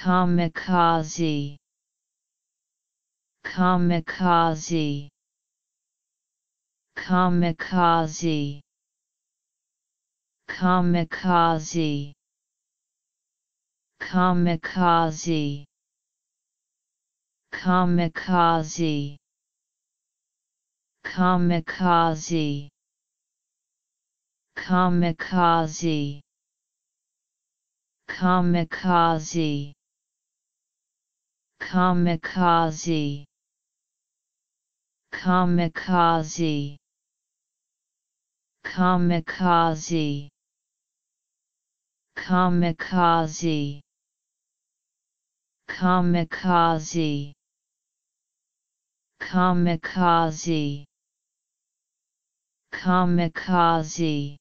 Kamikaze Kamikaze Kamikaze Kamikaze Kamikaze Kamikaze Kamikaze Kamikaze Kamikaze Kamikaze Kamikaze Kamikaze Kamikaze Kamikaze Kamikaze Kamikaze